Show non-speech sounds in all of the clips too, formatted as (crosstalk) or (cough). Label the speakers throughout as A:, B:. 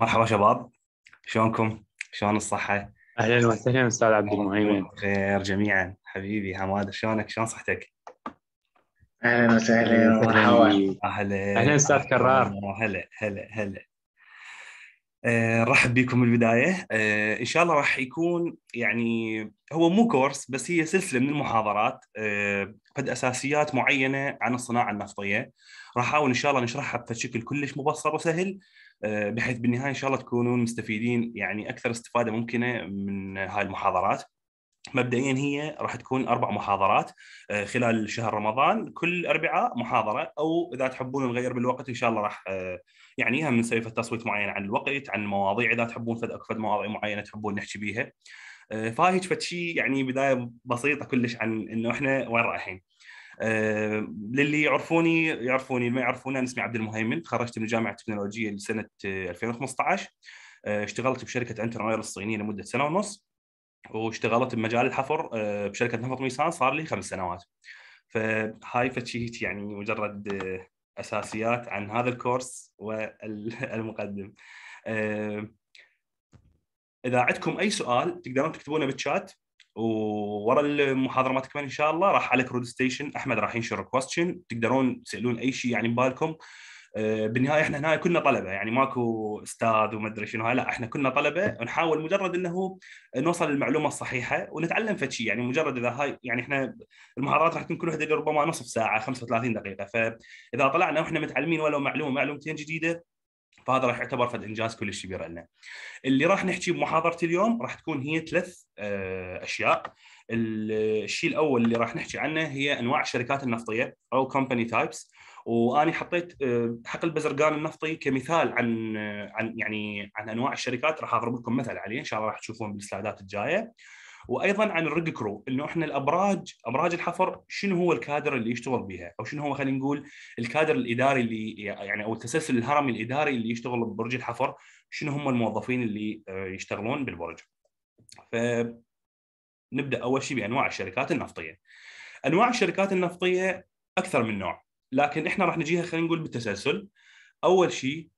A: مرحبا شباب شلونكم؟ شلون الصحة؟ أهلا وسهلا أستاذ عبد المهيمن بخير جميعا حبيبي حماد شلونك؟ شلون صحتك؟ أهلا وسهلا مرحبا أهلا أهلا أستاذ كرار آه، هلا هلا هلا نرحب آه، بكم بالبداية آه، إن شاء الله راح يكون يعني هو مو كورس بس هي سلسلة من المحاضرات قد أساسيات معينة عن الصناعة النفطية راح أحاول إن شاء الله نشرحها بشكل كلش مبسط وسهل آه، بحيث بالنهايه ان شاء الله تكونون مستفيدين يعني اكثر استفاده ممكنه من هاي المحاضرات مبدئيا هي راح تكون اربع محاضرات آه، خلال شهر رمضان كل اربعاء محاضره او اذا تحبون نغير بالوقت ان شاء الله راح آه، يعني هم نسوي تصويت معين عن الوقت عن مواضيع اذا تحبون فد اكو مواضيع معينه تحبون نحكي بيها فهاي فد شيء يعني بدايه بسيطه كلش عن انه احنا وين رايحين آه، للي يعرفوني يعرفوني ما يعرفوني انا اسمي عبد المهيمن تخرجت من الجامعه التكنولوجيه لسنه 2015 آه، آه، اشتغلت بشركه انتر اير الصينيه لمده سنه ونص واشتغلت بمجال الحفر بشركه نفط ميسان صار لي خمس سنوات فهاي فتشيت يعني مجرد اساسيات عن هذا الكورس والمقدم اذا عندكم اي سؤال تقدرون تكتبونه بالشات وورا المحاضره ما تكمل ان شاء الله راح على كرود ستيشن احمد راح ينشر كويستشن تقدرون تسالون اي شيء يعني ببالكم آه، بالنهايه احنا هنا كلنا طلبه يعني ماكو استاذ وما ادري شنو لا احنا كلنا طلبه نحاول مجرد انه نوصل للمعلومه الصحيحه ونتعلم فد شيء يعني مجرد اذا هاي يعني احنا المحاضرات راح تكون كل وحده ربما نصف ساعه 35 دقيقه فاذا طلعنا واحنا متعلمين ولو معلومه معلومتين جديده فهذا راح يعتبر فد انجاز كلش كبير لنا. اللي راح نحكي بمحاضره اليوم راح تكون هي ثلاث آه، اشياء. الشيء الاول اللي راح نحكي عنه هي انواع الشركات النفطيه او كومباني تايبس واني حطيت آه، حق البزرقان النفطي كمثال عن آه، عن يعني عن انواع الشركات راح اضرب لكم مثل عليه ان شاء الله راح تشوفون بالسلايدات الجايه. وايضا عن الرج كرو انه احنا الابراج ابراج الحفر شنو هو الكادر اللي يشتغل بها او شنو هو خلينا نقول الكادر الاداري اللي يعني او التسلسل الهرمي الاداري اللي يشتغل ببرج الحفر شنو هم الموظفين اللي آه، يشتغلون بالبرج فنبدا اول شيء بانواع الشركات النفطيه انواع الشركات النفطيه اكثر من نوع لكن احنا راح نجيها خلينا نقول بالتسلسل اول شيء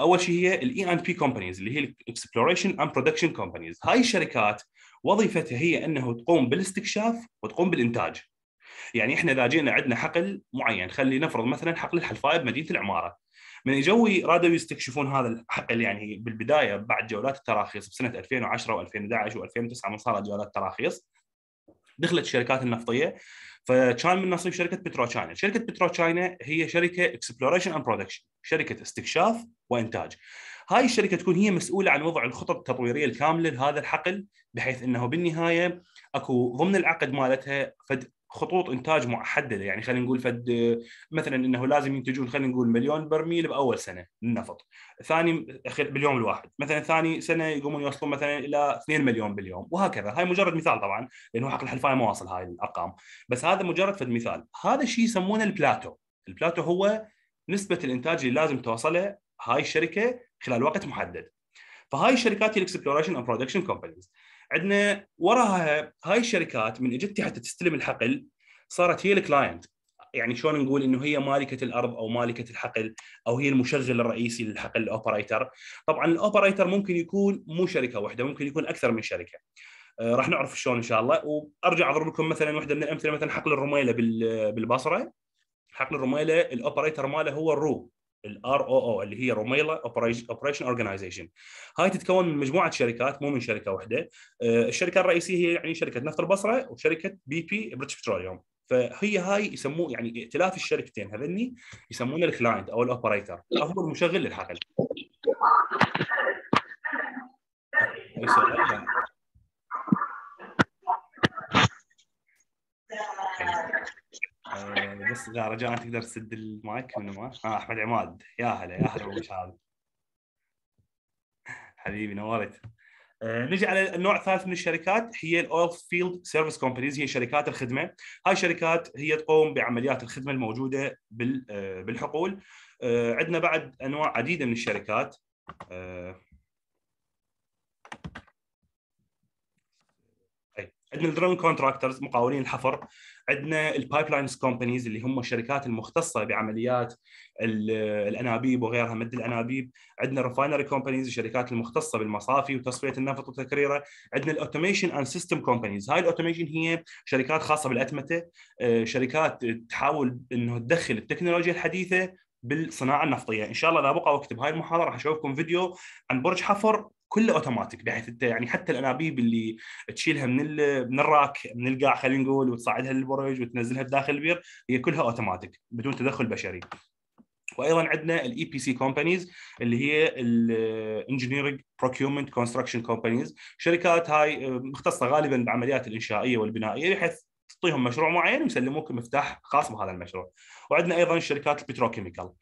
A: اول شيء هي الاي اند بي كومبانيز اللي هي الاكسبلوريشن اند برودكشن كومبانيز هاي الشركات وظيفتها هي انه تقوم بالاستكشاف وتقوم بالانتاج يعني احنا اذا جينا عندنا حقل معين خلي نفرض مثلا حقل الحلفايه بمدينه العماره من يجوي رادوا يستكشفون هذا الحقل يعني بالبدايه بعد جولات التراخيص بسنه 2010 و2011 و2009 من صارت جولات تراخيص دخلت الشركات النفطيه فكان من نصيب شركه بترو تشاينا، شركه بترو تشاينا هي شركه اكسبلوريشن اند برودكشن، شركه استكشاف وانتاج. هاي الشركه تكون هي مسؤوله عن وضع الخطط التطويريه الكامله لهذا الحقل بحيث انه بالنهايه اكو ضمن العقد مالتها فد خطوط انتاج محدده يعني خلينا نقول فد مثلا انه لازم ينتجون خلينا نقول مليون برميل باول سنه للنفط، ثاني باليوم الواحد، مثلا ثاني سنه يقومون يوصلون مثلا الى 2 مليون باليوم وهكذا، هاي مجرد مثال طبعا لانه حق الحلفايه ما واصل هاي الارقام، بس هذا مجرد فد مثال، هذا الشيء يسمونه البلاتو، البلاتو هو نسبه الانتاج اللي لازم توصله هاي الشركه خلال وقت محدد. فهاي الشركات الاكسبلوريشن اند برودكشن كومبانيز عندنا وراها هاي الشركات من اجت حتى تستلم الحقل صارت هي الكلاينت يعني شلون نقول انه هي مالكه الارض او مالكه الحقل او هي المشغل الرئيسي للحقل الاوبريتر طبعا الاوبريتر ممكن يكون مو شركه واحده ممكن يكون اكثر من شركه آه راح نعرف شلون ان شاء الله وارجع اضرب لكم مثلا واحده من الامثله مثلا حقل الرميله بالبصره حقل الرميله الاوبريتر ماله هو الرو الار او او اللي هي روميلا اوبريشن اورجنايزيشن هاي تتكون من مجموعه شركات مو من شركه واحده آه، الشركه الرئيسيه هي يعني شركه نفط البصره وشركه بي بي بريتش بتروليوم فهي هاي يسموه يعني ائتلاف الشركتين هذني يسمونه الكلاينت او الاوبريتر هو المشغل للحقل آه، بس اذا رجاء تقدر تسد المايك منو ما آه احمد عماد يا هلا يا هلا ابو شهاب حبيبي نورت آه، نجي على النوع الثالث من الشركات هي الاويل فيلد سيرفيس كومبانيز هي شركات الخدمه هاي الشركات هي تقوم بعمليات الخدمه الموجوده آه، بالحقول عندنا بعد انواع عديده من الشركات طيب، عندنا الدرون كونتراكترز مقاولين الحفر عندنا البايب لاينز كومبانيز اللي هم الشركات المختصه بعمليات الانابيب وغيرها مد الانابيب عندنا ريفاينري كومبانيز الشركات المختصه بالمصافي وتصفيه النفط وتكريره عندنا الاوتوميشن اند سيستم كومبانيز هاي الاوتوميشن هي شركات خاصه بالاتمته آه، شركات تحاول انه تدخل التكنولوجيا الحديثه بالصناعه النفطيه ان شاء الله اذا بقى وقت بهاي المحاضره راح اشوفكم فيديو عن برج حفر كله اوتوماتيك بحيث انت يعني حتى الانابيب اللي تشيلها من من الراك من القاع خلينا نقول وتصعدها للبرج وتنزلها بداخل البير هي كلها اوتوماتيك بدون تدخل بشري. وايضا عندنا الاي بي سي كومبانيز اللي هي الانجينيرنج بروكيومنت كونستراكشن كومبانيز شركات هاي آه، مختصه غالبا بعمليات الانشائيه والبنائيه بحيث تعطيهم مشروع معين ويسلموك مفتاح خاص بهذا المشروع وعندنا ايضا الشركات البتروكيميكال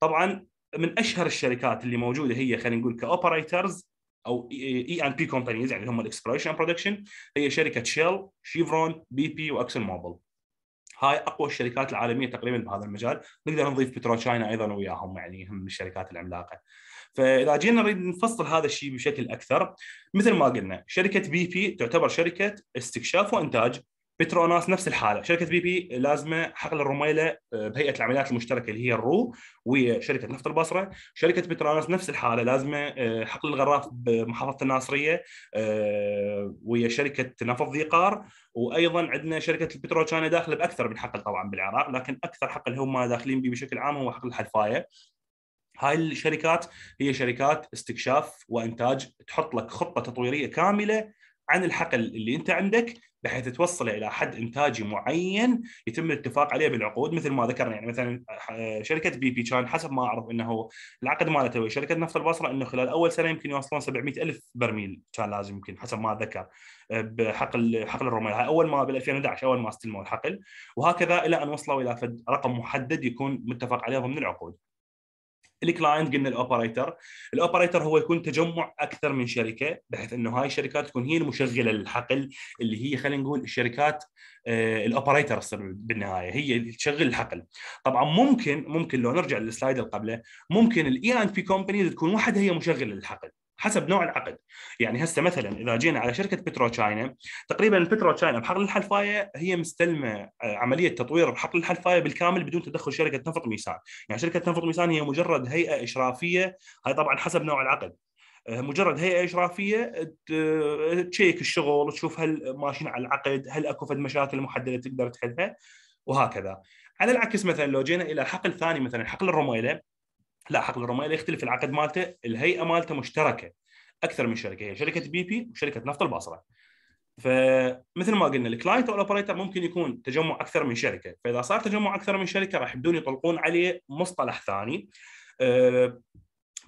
A: طبعا من اشهر الشركات اللي موجوده هي خلينا نقول كاوبريترز او اي ان بي كومبانيز يعني هم الاكسبلوريشن برودكشن هي شركه شيل شيفرون بي بي واكسل موبل هاي اقوى الشركات العالميه تقريبا بهذا المجال نقدر نضيف بترو تشاينا ايضا وياهم يعني هم من الشركات العملاقه فاذا جينا نريد نفصل هذا الشيء بشكل اكثر مثل ما قلنا شركه بي بي تعتبر شركه استكشاف وانتاج بتروناس نفس الحاله شركه بي بي لازمه حقل الرميله آه، بهيئه العمليات المشتركه اللي هي الرو ويا شركه نفط البصره شركه بتروناس نفس الحاله لازمه آه، حقل الغراف بمحافظه الناصريه آه، ويا شركه نفط ذيقار وايضا عندنا شركه البتروشانا داخله باكثر من حقل طبعا بالعراق لكن اكثر حقل هم داخلين به بشكل عام هو حقل الحلفايه هاي الشركات هي شركات استكشاف وانتاج تحط لك خطه تطويريه كامله عن الحقل اللي انت عندك بحيث توصل الى حد انتاجي معين يتم الاتفاق عليه بالعقود مثل ما ذكرنا يعني مثلا آه، شركه بي بي كان حسب ما اعرف انه العقد مالته ويا شركه نفط البصره انه خلال اول سنه يمكن يوصلون 700 الف برميل كان لازم يمكن حسب ما اتذكر آه، بحقل حقل الرمل اول ما بال 2011 اول ما استلموا الحقل وهكذا الى ان وصلوا الى فد رقم محدد يكون متفق عليه ضمن العقود. الكلاينت قلنا الاوبريتر الاوبريتر هو يكون تجمع اكثر من شركه بحيث انه هاي الشركات تكون هي المشغله للحقل اللي هي خلينا نقول الشركات آه، الاوبريتر بالنهايه هي اللي تشغل الحقل طبعا ممكن ممكن لو نرجع للسلايد اللي قبله ممكن الاي ان بي كومبانيز تكون وحده هي مشغله للحقل حسب نوع العقد يعني هسه مثلا اذا جينا على شركه بترو تشاينا تقريبا بترو تشاينا بحقل الحلفايه هي مستلمه آه، عمليه تطوير بحقل الحلفايه بالكامل بدون تدخل شركه نفط ميسان يعني شركه نفط ميسان هي مجرد هيئه اشرافيه هاي طبعا حسب نوع العقد آه، مجرد هيئه اشرافيه تشيك الشغل تشوف هل ماشيين على العقد هل اكو فد مشاكل محدده تقدر تحلها وهكذا على العكس مثلا لو جينا الى الحقل الثاني مثلا حقل الرميله لا حق الرمائي يختلف العقد مالته الهيئه مالته مشتركه اكثر من شركه هي شركه بي بي وشركه نفط البصره فمثل ما قلنا الكلاينت الاوبريتر ممكن يكون تجمع اكثر من شركه فاذا صار تجمع اكثر من شركه راح يبدون يطلقون عليه مصطلح ثاني آه،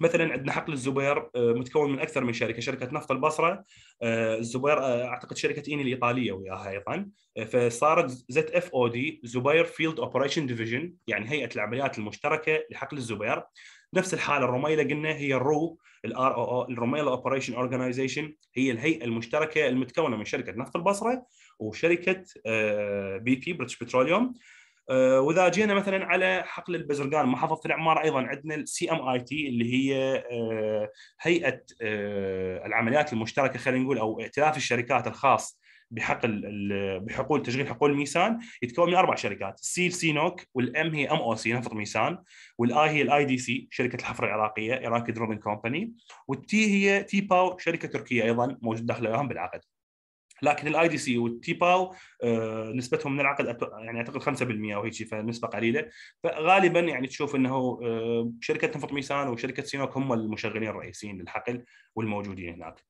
A: مثلا عندنا حقل الزبير آه، متكون من اكثر من شركه شركه نفط البصره آه، الزبير آه، اعتقد شركه ايني الايطاليه وياها ايضا فصارت زت اف او دي زبير فيلد اوبريشن ديفيجن يعني هيئه العمليات المشتركه لحقل الزبير نفس الحاله الرميله قلنا هي الرو الار او او الرميله اوبريشن اورجنايزيشن هي الهيئه المشتركه المتكونه من شركه نفط البصره وشركه بي بي بريتش بتروليوم آه، واذا جينا مثلا على حقل البزرقان محافظه العماره ايضا عندنا السي ام اي تي اللي هي آه، هيئه آه، العمليات المشتركه خلينا نقول او ائتلاف الشركات الخاص بحقل بحقول تشغيل حقول الميسان يتكون من اربع شركات السي سي نوك والام هي ام او سي نفط ميسان والاي هي الاي دي سي شركه الحفر العراقيه ايراكي دروبن كومباني والتي هي تي باو شركه تركيه ايضا موجود داخله بالعقد لكن الاي دي سي والتي باو آه، نسبتهم من العقد يعني اعتقد 5% او هيك فنسبه قليله فغالبا يعني تشوف انه آه، شركه تنفط ميسان وشركه سينوك هم المشغلين الرئيسيين للحقل والموجودين هناك.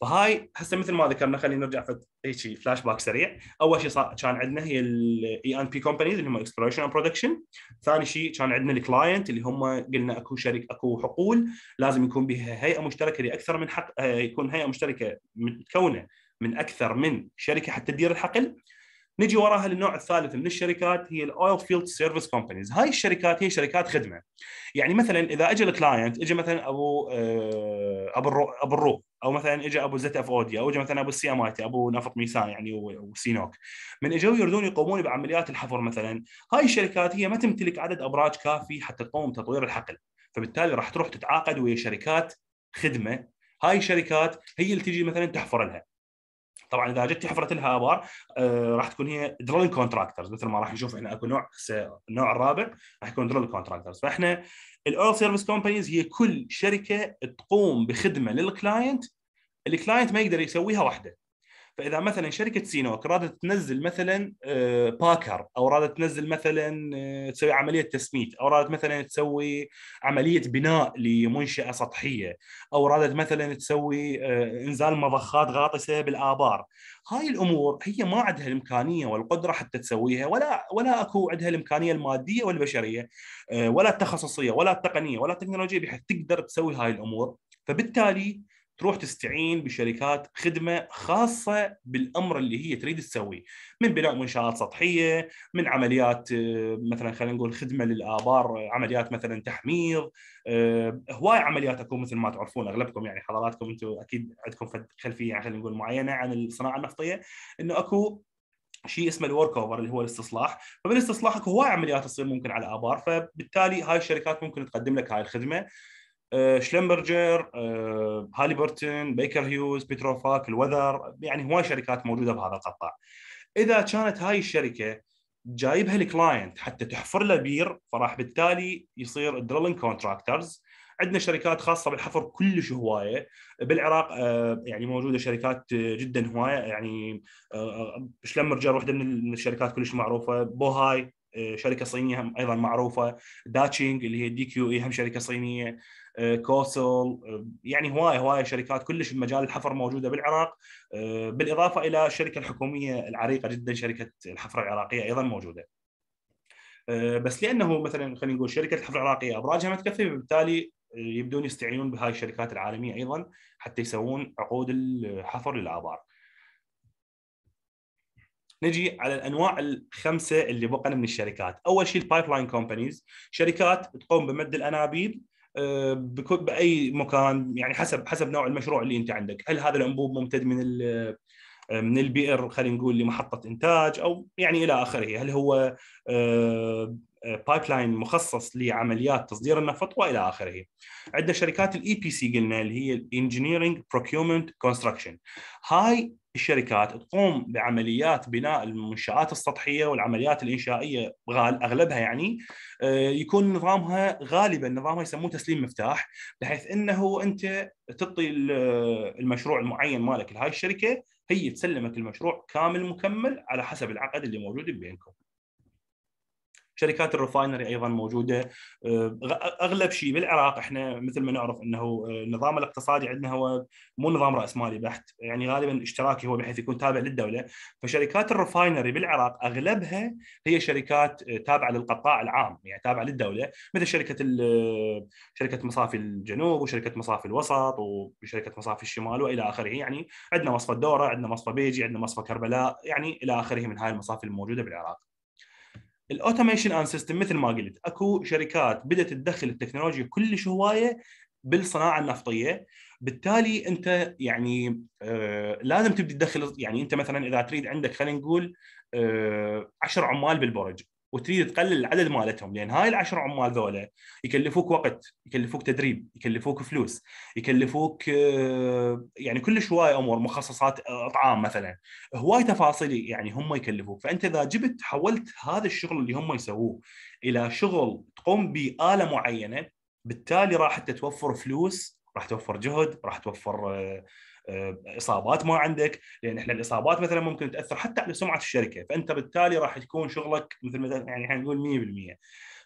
A: فهاي هسه مثل ما ذكرنا خلينا نرجع شيء فلاش باك سريع اول شيء صار كان عندنا هي الاي ان بي كومبانيز اللي هم اكسبلوريشن اند برودكشن ثاني شيء كان عندنا الكلاينت اللي هم قلنا اكو شركه اكو حقول لازم يكون بها هيئه مشتركه لاكثر من حق آه، يكون هيئه مشتركه متكونه من اكثر من شركه حتى تدير الحقل نجي وراها للنوع الثالث من الشركات هي الاويل فيلد سيرفيس كومبانيز هاي الشركات هي شركات خدمه يعني مثلا اذا اجى الكلاينت اجى مثلا ابو آه، ابو ابو الرو او مثلا اجى ابو زيت اف اوديا او اجى مثلا ابو السي ام اي ابو نفط ميسان يعني وسينوك من اجوا يريدون يقومون بعمليات الحفر مثلا هاي الشركات هي ما تمتلك عدد ابراج كافي حتى تقوم تطوير الحقل فبالتالي راح تروح تتعاقد ويا شركات خدمه هاي الشركات هي اللي تجي مثلا تحفر لها طبعا اذا جت حفرت لها ابار آه راح تكون هي دريل كونتراكترز مثل ما راح نشوف احنا اكو نوع النوع الرابع راح يكون دريل كونتراكترز فاحنا الاول سيرفيس كومبانيز هي كل شركه تقوم بخدمه للكلاينت الكلاينت ما يقدر يسويها وحده فاذا مثلا شركه سينوك رادت تنزل مثلا آه، باكر او رادت تنزل مثلا آه، تسوي عمليه تسميت او رادت مثلا تسوي عمليه بناء لمنشاه سطحيه او رادت مثلا تسوي آه، انزال مضخات غاطسه بالابار هاي الامور هي ما عندها الامكانيه والقدره حتى تسويها ولا ولا اكو عندها الامكانيه الماديه والبشريه ولا التخصصيه ولا التقنيه ولا التكنولوجيه بحيث تقدر تسوي هاي الامور فبالتالي تروح تستعين بشركات خدمه خاصه بالامر اللي هي تريد تسويه، من بناء منشات سطحيه، من عمليات آه، مثلا خلينا نقول خدمه للابار، عمليات مثلا تحميض، آه، هواي عمليات اكو مثل ما تعرفون اغلبكم يعني حضراتكم انتم اكيد عندكم خلفيه يعني خلينا نقول معينه عن الصناعه النفطيه، انه اكو شيء اسمه الورك اوفر اللي هو الاستصلاح فبالاستصلاح اكو هواي عمليات تصير ممكن على الابار فبالتالي هاي الشركات ممكن تقدم لك هاي الخدمه آه، شلمبرجر آه، هاليبرتون بيكر هيوز بتروفاك الوذر يعني هواي شركات موجوده بهذا القطاع اذا كانت هاي الشركه جايبها الكلاينت حتى تحفر له بير فراح بالتالي يصير دريلينج كونتراكترز عندنا شركات خاصه بالحفر كلش هوايه بالعراق آه، يعني موجوده شركات جدا هوايه يعني شلمرجر واحده من الشركات كلش معروفه بوهاي آه، شركه صينيه ايضا معروفه داتشينج اللي هي دي كيو اي هم شركه صينيه آه، كوسل آه، يعني هوايه هوايه شركات كلش مجال الحفر موجوده بالعراق بالاضافه الى الشركه الحكوميه العريقه جدا شركه الحفر العراقيه ايضا موجوده. بس لانه مثلا خلينا نقول شركه الحفر العراقيه ابراجها ما تكفي بالتالي يبدون يستعينون بهاي الشركات العالميه ايضا حتى يسوون عقود الحفر للابار. نجي على الانواع الخمسه اللي بقنا من الشركات، اول شيء البايب لاين كومبانيز، شركات تقوم بمد الانابيب آه، باي مكان يعني حسب حسب نوع المشروع اللي انت عندك، هل هذا الانبوب ممتد من آه، من البئر خلينا نقول لمحطه انتاج او يعني الى اخره، هل هو آه، بايب لاين مخصص لعمليات تصدير النفط والى اخره. عندنا شركات الاي بي e سي قلنا اللي هي الانجنييرنج بروكيومنت كونستراكشن. هاي الشركات تقوم بعمليات بناء المنشآت السطحية والعمليات الإنشائية أغلبها يعني آه، يكون نظامها غالبا نظامها يسموه تسليم مفتاح بحيث أنه أنت تعطي المشروع المعين مالك لهاي الشركة هي تسلمك المشروع كامل مكمل على حسب العقد اللي موجود بينكم شركات الرفاينري ايضا موجوده آه، اغلب شيء بالعراق احنا مثل ما نعرف انه آه، النظام الاقتصادي عندنا هو مو نظام راس مالي بحت يعني غالبا اشتراكي هو بحيث يكون تابع للدوله فشركات الرفاينري بالعراق اغلبها هي شركات آه، تابعه للقطاع العام يعني تابعه للدوله مثل شركه شركه مصافي الجنوب وشركه مصافي الوسط وشركه مصافي الشمال والى اخره يعني عندنا مصفى الدوره عندنا مصفى بيجي عندنا مصفى كربلاء يعني الى اخره من هاي المصافي الموجوده بالعراق الاوتوميشن اند سيستم مثل ما قلت اكو شركات بدات تدخل التكنولوجيا كلش هوايه بالصناعه النفطيه بالتالي انت يعني آه لازم تبدي تدخل يعني انت مثلا اذا تريد عندك خلينا نقول 10 آه عمال بالبرج وتريد تقلل العدد مالتهم لان هاي العشر عمال ذولا يكلفوك وقت يكلفوك تدريب يكلفوك فلوس يكلفوك آه، يعني كلش هواي امور مخصصات آه، اطعام مثلا هواي تفاصيل يعني هم يكلفوك فانت اذا جبت حولت هذا الشغل اللي هم يسووه الى شغل تقوم باله معينه بالتالي راح انت توفر فلوس راح توفر جهد راح توفر آه، آه، اصابات ما عندك لان احنا الاصابات مثلا ممكن تاثر حتى على سمعه الشركه فانت بالتالي راح تكون شغلك مثل ما يعني احنا نقول 100%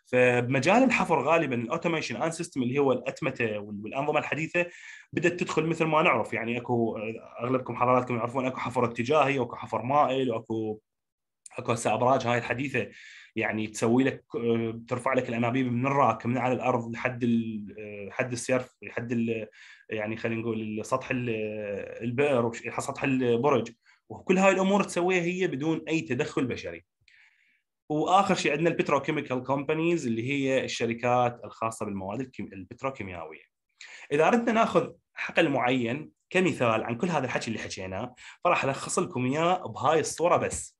A: فمجال الحفر غالبا الاوتوميشن ان سيستم اللي هو الاتمته والانظمه الحديثه بدات تدخل مثل ما نعرف يعني اكو آه، اغلبكم حضراتكم يعرفون اكو حفر اتجاهي واكو حفر مائل واكو اكو هسه ابراج هاي الحديثه يعني تسوي لك آه، ترفع لك الانابيب من الراك من على الارض لحد حد السيرف لحد يعني خلينا نقول سطح البئر سطح البرج وكل هاي الامور تسويها هي بدون اي تدخل بشري. واخر شيء عندنا البتروكيميكال كومبانيز اللي هي الشركات الخاصه بالمواد البتروكيماويه. اذا اردنا ناخذ حقل معين كمثال عن كل هذا الحكي اللي حكيناه فراح الخص لكم اياه بهاي الصوره بس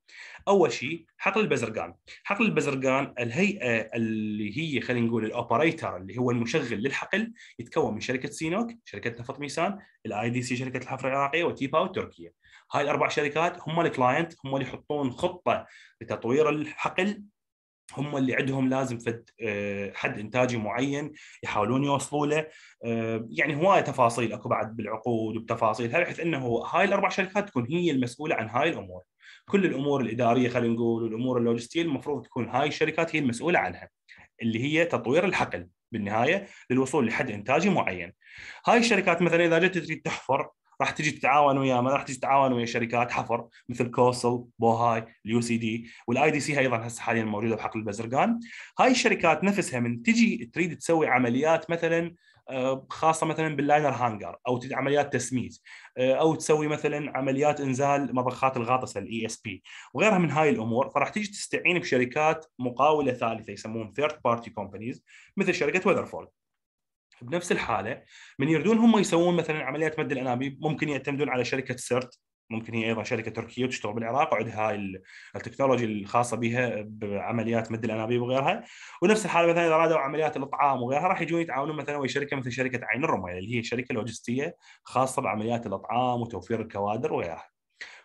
A: اول شيء حقل البزرقان حقل البزرقان الهيئه اللي هي خلينا نقول الاوبريتر اللي هو المشغل للحقل يتكون من شركه سينوك شركه نفط ميسان الاي دي سي شركه الحفر العراقيه وتيبا وتركيا هاي الاربع شركات هم الكلاينت هم اللي يحطون خطه لتطوير الحقل هم اللي عندهم لازم فد آه، حد انتاجي معين يحاولون يوصلوا له آه، يعني هوايه تفاصيل اكو بعد بالعقود وبتفاصيلها بحيث انه هاي الاربع شركات تكون هي المسؤوله عن هاي الامور كل الامور الاداريه خلينا نقول والامور اللوجستيه المفروض تكون هاي الشركات هي المسؤوله عنها اللي هي تطوير الحقل بالنهايه للوصول لحد انتاجي معين هاي الشركات مثلا اذا جت تريد تحفر راح تجي تتعاون ويا راح تجي تتعاون ويا شركات حفر مثل كوسل بوهاي اليو سي دي والاي دي سي ايضا هسه حاليا موجوده بحقل البزرقان هاي الشركات نفسها من تجي تريد تسوي عمليات مثلا آه، خاصه مثلا باللاينر هانجر او عمليات تسميد آه، او تسوي مثلا عمليات انزال مضخات الغاطسه الاي اس e بي وغيرها من هاي الامور فراح تيجي تستعين بشركات مقاوله ثالثه يسمون ثيرد بارتي كومبانيز مثل شركه ويذرفورد بنفس الحاله من يردون هم يسوون مثلا عمليات مد الانابيب ممكن يعتمدون على شركه سيرت ممكن هي ايضا شركه تركيه وتشتغل بالعراق وعندها هاي التكنولوجي الخاصه بها بعمليات مد الانابيب وغيرها ونفس الحاله مثلا اذا ارادوا عمليات الاطعام وغيرها راح يجون يتعاونون مثلا ويا شركه مثل شركه عين الرمية اللي هي شركه لوجستيه خاصه بعمليات الاطعام وتوفير الكوادر وغيرها.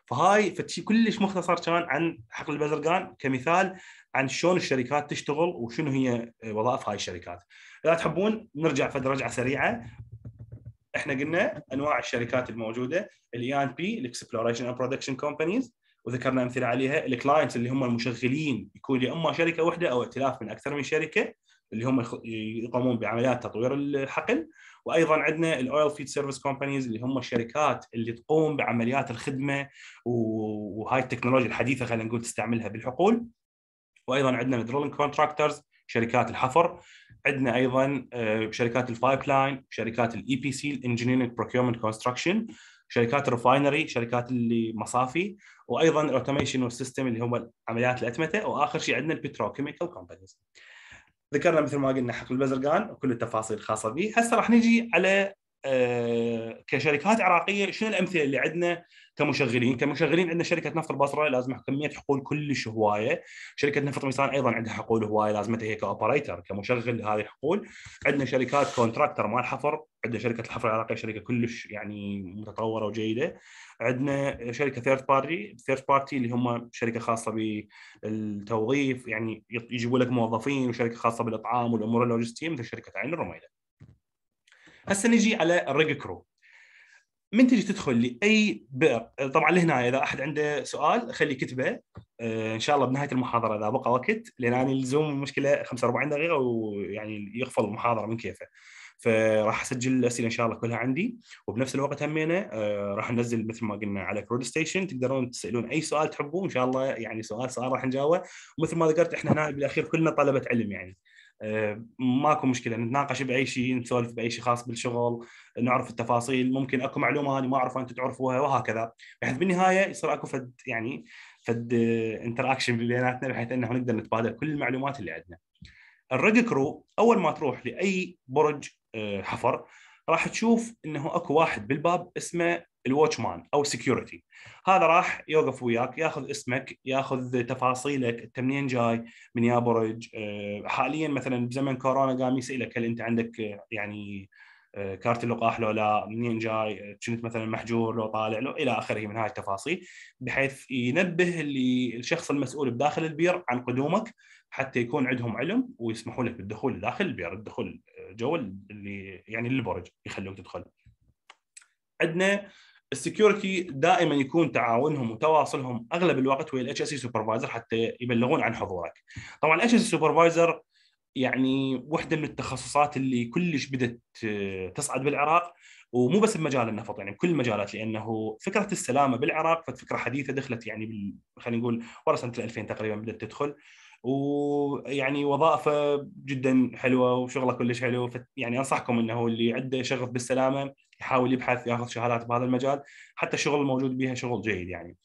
A: فهاي فشي كلش مختصر كان عن حقل البزرقان كمثال عن شلون الشركات تشتغل وشنو هي آه، وظائف هاي الشركات. اذا تحبون نرجع فد رجعه سريعه احنا قلنا انواع الشركات الموجوده الاي ان بي الاكسبلوريشن اند برودكشن كومبانيز وذكرنا امثله عليها الكلاينتس اللي هم المشغلين يكون يا اما شركه واحده او ائتلاف من اكثر من شركه اللي هم يقومون بعمليات تطوير الحقل وايضا عندنا الاويل فيد سيرفيس كومبانيز اللي هم الشركات اللي تقوم بعمليات الخدمه وهاي التكنولوجيا الحديثه خلينا نقول تستعملها بالحقول وايضا عندنا الدرولينج كونتراكترز شركات الحفر عندنا ايضا آه، شركات البايب لاين شركات الاي بي سي الانجينيرنج بروكيومنت كونستراكشن شركات الريفاينري شركات اللي مصافي وايضا الاوتوميشن والسيستم اللي هم عمليات الاتمته واخر شيء عندنا البتروكيميكال كومبانيز ذكرنا مثل ما قلنا حقل البزرقان وكل التفاصيل الخاصه به هسه راح نجي على آه، كشركات عراقيه شنو الامثله اللي عندنا كمشغلين؟ كمشغلين عندنا شركه نفط البصره لازم كميه حقول كلش هوايه، شركه نفط ميسان ايضا عندها حقول هوايه لازمتها هي كاوبريتر كمشغل لهذه الحقول، عندنا شركات كونتراكتر مال حفر، عندنا شركه الحفر العراقيه شركه كلش يعني متطوره وجيده، عندنا شركه ثيرد بارتي، ثيرد بارتي اللي هم شركه خاصه بالتوظيف يعني يجيبوا لك موظفين وشركه خاصه بالاطعام والامور اللوجستيه مثل شركه عين الرميده. هسه نجي على الريج كرو من تجي تدخل لاي بئر طبعا لهنا اذا احد عنده سؤال خليه كتبه آه، ان شاء الله بنهايه المحاضره اذا بقى وقت لان انا الزوم المشكله 45 دقيقه ويعني يغفل المحاضره من كيفه فراح اسجل الاسئله ان شاء الله كلها عندي وبنفس الوقت همينه آه، راح ننزل مثل ما قلنا على كرود ستيشن تقدرون تسالون اي سؤال تحبوه ان شاء الله يعني سؤال سؤال راح نجاوبه ومثل ما ذكرت احنا هنا بالاخير كلنا طلبه علم يعني آه، ماكو مشكله نتناقش باي شيء نسولف باي شيء خاص بالشغل نعرف التفاصيل ممكن اكو معلومه انا ما اعرفها انتم تعرفوها وهكذا بحيث بالنهايه يصير اكو فد يعني فد انتراكشن آه، بيناتنا بحيث انه نقدر نتبادل كل المعلومات اللي عندنا الريج كرو اول ما تروح لاي برج آه، حفر راح تشوف انه اكو واحد بالباب اسمه الواتش مان او سكيورتي هذا راح يوقف وياك ياخذ اسمك ياخذ تفاصيلك انت منين جاي من يا برج آه، حاليا مثلا بزمن كورونا قام يسالك هل انت عندك آه، يعني آه، كارت اللقاح لو لا منين جاي كنت مثلا محجور لو طالع لو الى اخره من هاي التفاصيل بحيث ينبه الشخص المسؤول بداخل البير عن قدومك حتى يكون عندهم علم ويسمحوا لك بالدخول داخل البير الدخول آه، جوا اللي يعني للبرج يخلوك تدخل عندنا السكيورتي دائما يكون تعاونهم وتواصلهم اغلب الوقت ويا الاتش اس سوبرفايزر حتى يبلغون عن حضورك طبعا الاتش اس سوبرفايزر يعني وحده من التخصصات اللي كلش بدت آه، تصعد بالعراق ومو بس بمجال النفط يعني بكل المجالات لانه فكره السلامه بالعراق فكره حديثه دخلت يعني خلينا نقول ورا سنه 2000 تقريبا بدات تدخل ويعني وظائفه جدا حلوه وشغله كلش حلو يعني انصحكم انه اللي عنده شغف بالسلامه يحاول يبحث ياخذ شهادات بهذا المجال حتى الشغل الموجود بها شغل جيد يعني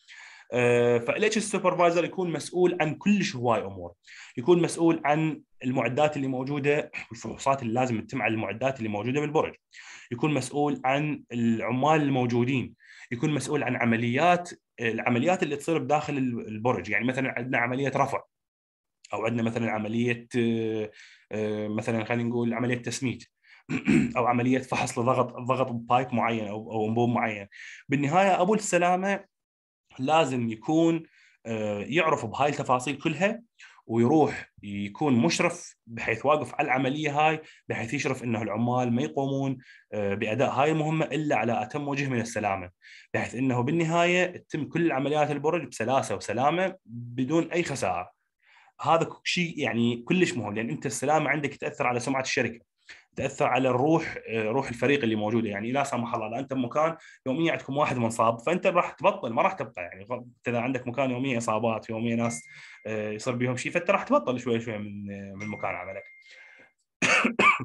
A: آه، فليش السوبرفايزر يكون مسؤول عن كلش هواي امور يكون مسؤول عن المعدات اللي موجوده والفحوصات اللي لازم تتم على المعدات اللي موجوده بالبرج يكون مسؤول عن العمال الموجودين يكون مسؤول عن عمليات آه، العمليات اللي تصير بداخل البرج يعني مثلا عندنا عمليه رفع او عندنا مثلا عمليه آه، آه، مثلا خلينا نقول عمليه تسميد (clears throat) او عمليه فحص لضغط ضغط بايب معين او انبوب معين بالنهايه ابو السلامه لازم يكون آه، يعرف بهاي التفاصيل كلها ويروح يكون مشرف بحيث واقف على العمليه هاي بحيث يشرف انه العمال ما يقومون باداء هاي المهمه الا على اتم وجه من السلامه، بحيث انه بالنهايه تتم كل عمليات البرج بسلاسه وسلامه بدون اي خساره. هذا شيء يعني كلش مهم لان انت السلامه عندك تاثر على سمعه الشركه تاثر على الروح آه، روح الفريق اللي موجوده يعني لا سمح الله لا انت بمكان يوميا عندكم واحد منصاب فانت راح تبطل ما راح تبقى يعني اذا عندك مكان يوميا اصابات يوميا ناس آه، يصير بهم شيء فانت راح تبطل شوي شوي من آه، من مكان عملك (coughs)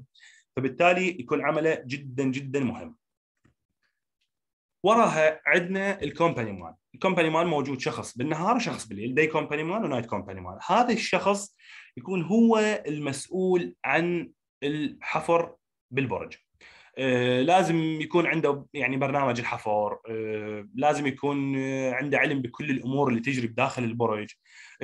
A: فبالتالي يكون عمله جدا جدا مهم وراها عندنا الكومباني مان الكومباني مان موجود شخص بالنهار وشخص بالليل داي كومباني مان ونايت كومباني مان هذا الشخص يكون هو المسؤول عن الحفر بالبرج آه، لازم يكون عنده يعني برنامج الحفر آه، لازم يكون عنده علم بكل الامور اللي تجري بداخل البرج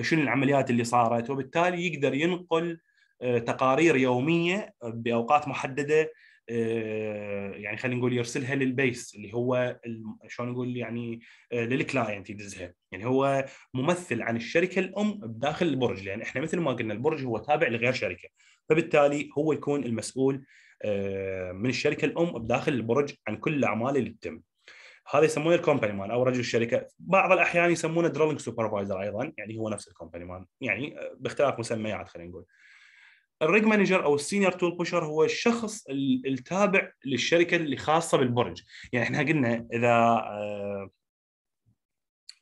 A: شنو العمليات اللي صارت وبالتالي يقدر ينقل آه، تقارير يوميه باوقات محدده آه، يعني خلينا نقول يرسلها للبيس اللي هو شلون نقول يعني آه، للكلاينت يدزها يعني هو ممثل عن الشركه الام بداخل البرج لان يعني احنا مثل ما قلنا البرج هو تابع لغير شركه فبالتالي هو يكون المسؤول من الشركه الام بداخل البرج عن كل الاعمال اللي تتم هذا يسمونه الكومباني مان او رجل الشركه بعض الاحيان يسمونه درلينج سوبرفايزر ايضا يعني هو نفس الكومباني مان يعني باختلاف مسميات خلينا نقول الريج مانجر او السينيور تول بوشر هو الشخص التابع للشركه اللي خاصه بالبرج يعني احنا قلنا اذا آه،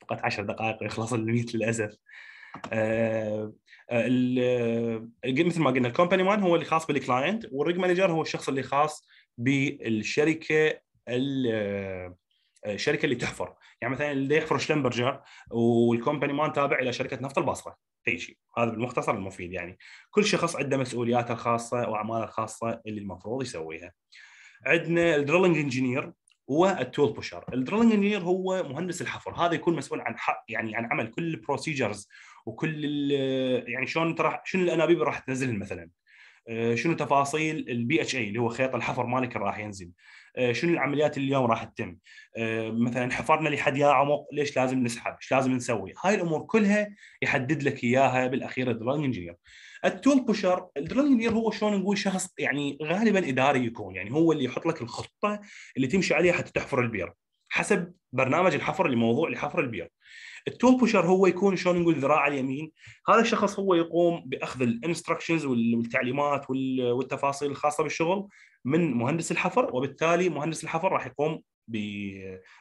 A: فقط 10 دقائق ويخلص الميت للاسف آه، آه، مثل ما قلنا الكومباني مان هو اللي خاص بالكلاينت والريج مانجر هو الشخص اللي خاص بالشركه الشركه اللي تحفر يعني مثلا اللي يحفر شلمبرجر والكومباني مان تابع الى شركه نفط البصره اي شيء هذا بالمختصر المفيد يعني كل شخص عنده مسؤولياته الخاصه واعماله الخاصه اللي المفروض يسويها عندنا الدرلنج انجينير والتول بوشر الدرلنج انجينير هو مهندس الحفر هذا يكون مسؤول عن حق يعني عن عمل كل البروسيجرز وكل يعني شلون ترى شنو الانابيب راح تنزلهم مثلا آه، شنو تفاصيل البي اتش اي اللي هو خيط الحفر مالك اللي راح ينزل آه، شنو العمليات اللي اليوم راح تتم آه، مثلا حفرنا لحد يا عمق ليش لازم نسحب ايش لازم نسوي هاي الامور كلها يحدد لك اياها بالاخير الدرون انجينير التول بوشر الدرون انجينير هو شلون نقول شخص يعني غالبا اداري يكون يعني هو اللي يحط لك الخطه اللي تمشي عليها حتى تحفر البير حسب برنامج الحفر لموضوع لحفر البير التول بوشر هو يكون شلون نقول ذراع اليمين هذا الشخص هو يقوم باخذ الانستركشنز والتعليمات والتفاصيل الخاصه بالشغل من مهندس الحفر وبالتالي مهندس الحفر راح يقوم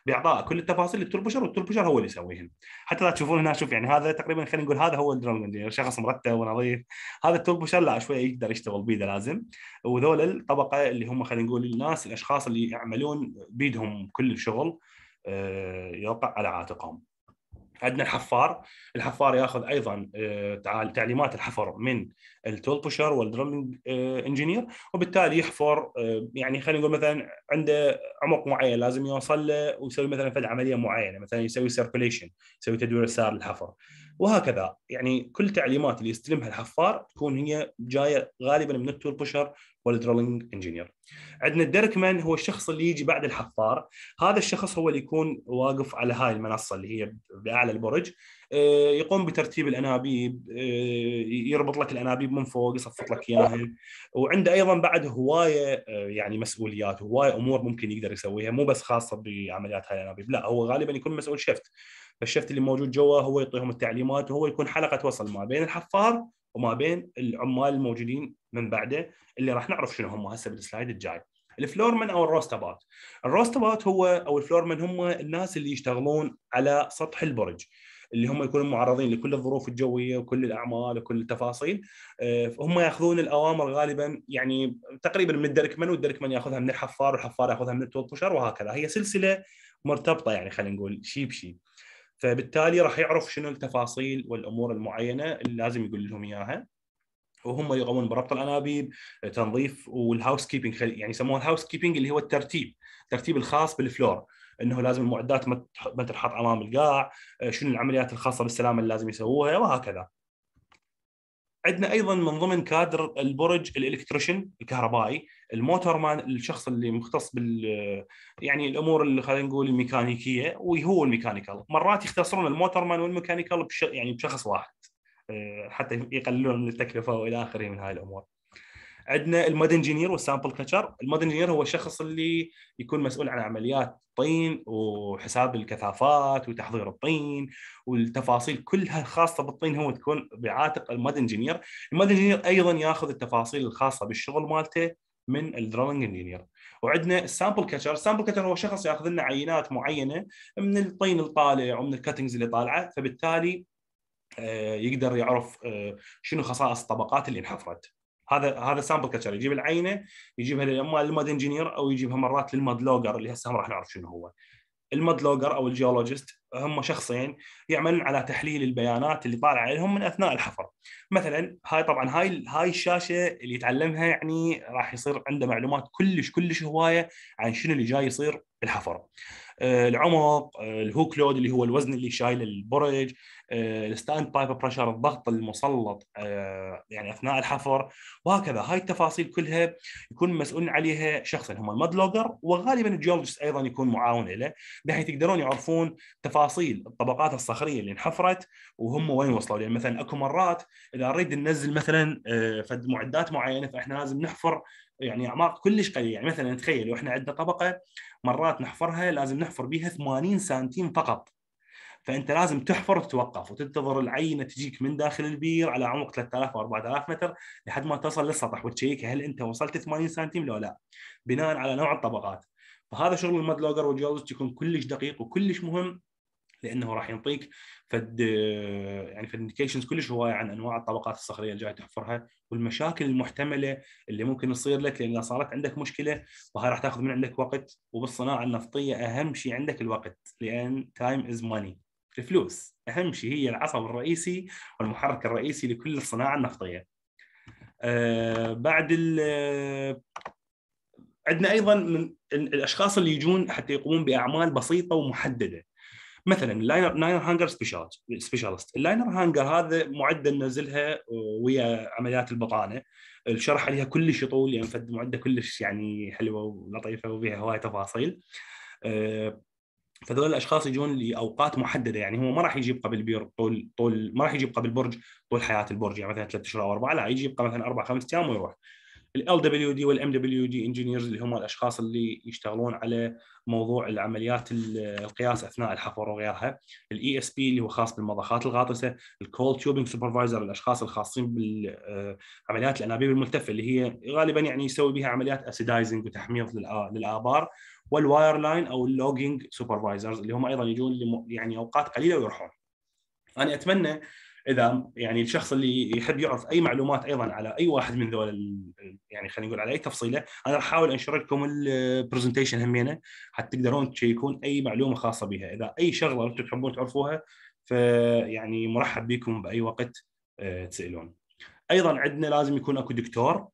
A: باعطاء كل التفاصيل للتربشر والتربشر هو اللي يسويهم حتى لا تشوفون هنا شوف يعني هذا تقريبا خلينا نقول هذا هو الدرون انجينير شخص مرتب ونظيف هذا التربشر لا شويه يقدر يشتغل بيده لازم وذول الطبقه اللي هم خلينا نقول الناس الاشخاص اللي يعملون بيدهم كل الشغل آه، يوقع على عاتقهم عندنا الحفار الحفار ياخذ ايضا آه، تعليمات الحفر من التول بوشر والدرلينج آه، انجينير وبالتالي يحفر آه، يعني خلينا نقول مثلا عنده عمق معين لازم يوصل له ويسوي مثلا فد عمليه معينه مثلا يسوي سيركوليشن يسوي تدوير السار للحفر وهكذا يعني كل تعليمات اللي يستلمها الحفار تكون هي جايه غالبا من التول بوشر والدرولينج انجينير عندنا مان هو الشخص اللي يجي بعد الحفار هذا الشخص هو اللي يكون واقف على هاي المنصه اللي هي باعلى البرج آه، يقوم بترتيب الانابيب آه، يربط لك الانابيب من فوق يصفط لك اياها وعنده ايضا بعد هوايه آه، يعني مسؤوليات هوايه امور ممكن يقدر يسويها مو بس خاصه بعمليات هاي الانابيب لا هو غالبا يكون مسؤول شفت فالشفت اللي موجود جوا هو يعطيهم التعليمات وهو يكون حلقه وصل ما بين الحفار وما بين العمال الموجودين من بعده اللي راح نعرف شنو هم هسه بالسلايد الجاي الفلورمن او الروستابات الروستابات هو او الفلورمن هم الناس اللي يشتغلون على سطح البرج اللي هم يكونوا معرضين لكل الظروف الجويه وكل الاعمال وكل التفاصيل آه، هم ياخذون الاوامر غالبا يعني تقريبا من الدركمن والدركمن ياخذها من الحفار والحفار ياخذها من التوب وهكذا هي سلسله مرتبطه يعني خلينا نقول شي بشي فبالتالي راح يعرف شنو التفاصيل والامور المعينه اللي لازم يقول لهم اياها وهم يقومون بربط الانابيب تنظيف والهاوس كيبنج يعني يسموه الهاوس كيبنج اللي هو الترتيب الترتيب الخاص بالفلور انه لازم المعدات ما تنحط امام القاع شنو العمليات الخاصه بالسلامه اللي لازم يسووها وهكذا عندنا ايضا من ضمن كادر البرج الالكتريشن الكهربائي الموتور مان الشخص اللي مختص بال يعني الامور اللي خلينا نقول الميكانيكيه وهو الميكانيكال مرات يختصرون الموتور مان والميكانيكال بش يعني بشخص واحد آه، حتى يقللون من التكلفه والى اخره من هاي الامور عندنا المود انجينير والسامبل كاتشر المود انجينير هو الشخص اللي يكون مسؤول عن عمليات الطين وحساب الكثافات وتحضير الطين والتفاصيل كلها الخاصه بالطين هو تكون بعاتق المود انجينير المود انجينير ايضا ياخذ التفاصيل الخاصه بالشغل مالته من الدرونج انجينير وعندنا السامبل كاتشر السامبل كاتشر هو شخص ياخذ لنا عينات معينه من الطين الطالع ومن الكاتنجز اللي طالعه فبالتالي آه، يقدر يعرف آه، شنو خصائص الطبقات اللي انحفرت هذا هذا سامبل كلتشر يجيب العينه يجيبها اما للمود انجينير او يجيبها مرات للمود لوجر اللي هسه راح نعرف شنو هو المود لوجر او الجيولوجيست هم شخصين يعملون على تحليل البيانات اللي طالعه عليهم من اثناء الحفر مثلا هاي طبعا هاي هاي الشاشه اللي يتعلمها يعني راح يصير عنده معلومات كلش كلش هوايه عن شنو اللي جاي يصير بالحفر آه، العمق آه، الهوك لود اللي هو الوزن اللي شايل البرج آه، الستاند بايب بريشر الضغط المسلط يعني اثناء الحفر وهكذا هاي التفاصيل كلها يكون مسؤول عليها شخص هم المدلوجر وغالبا الجيولوجيست ايضا يكون معاون له بحيث يقدرون يعرفون تفاصيل تفاصيل الطبقات الصخريه اللي انحفرت وهم وين وصلوا يعني مثلا اكو مرات اذا نريد ننزل مثلا آه، فد معدات معينه فاحنا لازم نحفر يعني اعماق كلش قليله يعني مثلا تخيل احنا عندنا طبقه مرات نحفرها لازم نحفر بها 80 سنتيم فقط فانت لازم تحفر وتتوقف وتنتظر العينه تجيك من داخل البير على عمق 3000 او 4000 متر لحد ما تصل للسطح وتشيك هل انت وصلت 80 سنتيم لو لا بناء على نوع الطبقات فهذا شغل المدلوجر والجيولوجيست يكون كلش دقيق وكلش مهم لانه راح ينطيك فد آه، يعني فانديكيشنز كلش هوايه عن انواع الطبقات الصخريه اللي جاي تحفرها والمشاكل المحتمله اللي ممكن تصير لك لان صارت عندك مشكله وهاي راح تاخذ من عندك وقت وبالصناعه النفطيه اهم شيء عندك الوقت لان تايم از ماني الفلوس اهم شيء هي العصب الرئيسي والمحرك الرئيسي لكل الصناعه النفطيه. آه بعد آه، عندنا ايضا من الاشخاص اللي يجون حتى يقومون باعمال بسيطه ومحدده مثلا اللاينر هانجر سبيشال سبيشالست اللاينر هانجر هذا معده ننزلها آه، ويا عمليات البطانه الشرح عليها كلش يطول لان يعني فد معده كلش يعني حلوه ولطيفه وفيها هواي تفاصيل آه، فذول الاشخاص يجون لاوقات محدده يعني هو ما راح يجيب قبل بير طول طول ما راح يجيب قبل برج طول حياه البرج يعني مثلا ثلاث اشهر او اربعه لا يجيب قبل مثلا اربع خمس ايام ويروح ال دبليو دي والام دبليو دي انجينيرز اللي هم الاشخاص اللي يشتغلون على موضوع العمليات القياس اثناء الحفر وغيرها، الاي اس e بي اللي هو خاص بالمضخات الغاطسه، الكول تيوبنج سوبرفايزر الاشخاص الخاصين بالعمليات آه، الانابيب الملتفه اللي هي غالبا يعني يسوي بها عمليات اسيدايزنج وتحميض للابار، والواير لاين او اللوجينج سوبرفايزرز اللي هم ايضا يجون يعني اوقات قليله ويروحون. انا اتمنى اذا يعني الشخص اللي يحب يعرف اي معلومات ايضا على اي واحد من ذول يعني خلينا نقول على اي تفصيله انا راح احاول انشر لكم البرزنتيشن همينه حتى تقدرون تشيكون اي معلومه خاصه بها اذا اي شغله انتم تحبون تعرفوها فيعني مرحب بكم باي وقت آه، تسالون ايضا عندنا لازم يكون اكو دكتور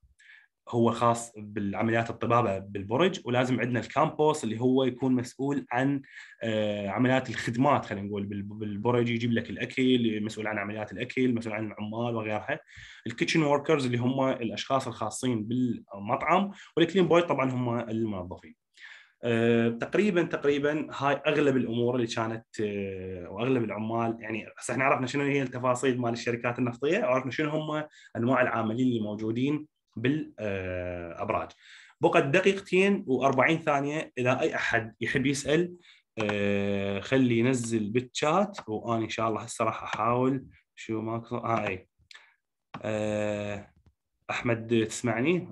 A: هو خاص بالعمليات الطبابه بالبرج ولازم عندنا الكامبوس اللي هو يكون مسؤول عن آه، عمليات الخدمات خلينا نقول بالبرج يجيب لك الاكل مسؤول عن عمليات الاكل مسؤول عن العمال وغيرها الكيتشن وركرز اللي هم الاشخاص الخاصين بالمطعم والكلين بوي طبعا هم الموظفين آه، تقريبا تقريبا هاي اغلب الامور اللي كانت آه، واغلب العمال يعني هسه احنا عرفنا شنو هي التفاصيل مال الشركات النفطيه وعرفنا شنو هم انواع العاملين اللي موجودين بالابراج بقى دقيقتين و40 ثانيه اذا اي احد يحب يسال آه، خلي ينزل بالشات وانا ان شاء الله هسه راح احاول شو ماكو اه اي آه، احمد تسمعني؟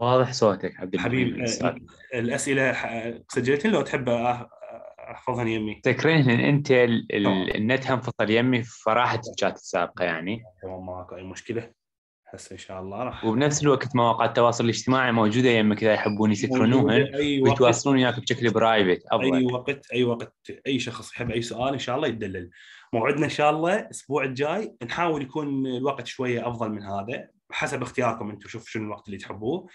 A: واضح صوتك عبد حبيبي آه، الاسئله سجلتين لو تحب احفظهن يمي تذكرين انت النت انفصل يمي فراحت الشات السابقه يعني تمام ماكو اي مشكله هسه ان شاء الله راح وبنفس الوقت مواقع التواصل الاجتماعي موجوده يمك يعني اذا يحبون يسكرونوها ويتواصلون وياك بشكل برايفت افضل اي وقت اي وقت اي شخص يحب اي سؤال ان شاء الله يتدلل موعدنا ان شاء الله الاسبوع الجاي نحاول يكون الوقت شويه افضل من هذا حسب اختياركم انتم شوف شنو الوقت اللي تحبوه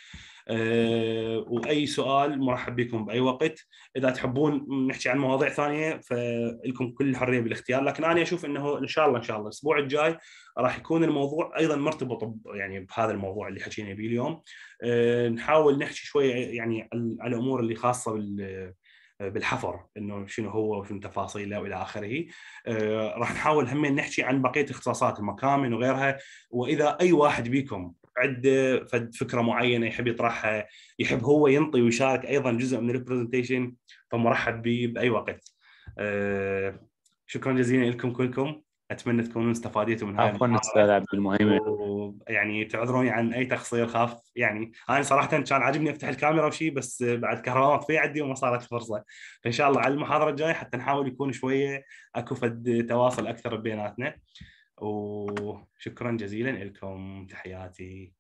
A: آه، واي سؤال مرحب بكم باي وقت اذا تحبون نحكي عن مواضيع ثانيه فلكم كل الحريه بالاختيار لكن انا اشوف انه ان شاء الله ان شاء الله الاسبوع الجاي راح يكون الموضوع ايضا مرتبط يعني بهذا الموضوع اللي حكينا به اليوم آه، نحاول نحكي شويه يعني على الامور اللي خاصه بال بالحفر انه شنو هو وشنو تفاصيله والى اخره آه راح نحاول همين نحكي عن بقيه اختصاصات المكامن وغيرها واذا اي واحد بيكم عنده فكره معينه يحب يطرحها يحب هو ينطي ويشارك ايضا جزء من البرزنتيشن فمرحب به باي وقت آه، شكرا جزيلا لكم كلكم اتمنى تكونون استفاديتوا من هذا عفوا استاذ عبد المهيمن يعني تعذروني عن اي تقصير خاف يعني انا صراحه كان عاجبني افتح الكاميرا وشي بس بعد كهرباء ما في عندي وما صارت الفرصه فان شاء الله على المحاضره الجايه حتى نحاول يكون شويه اكو فد تواصل اكثر بيناتنا وشكرا جزيلا لكم تحياتي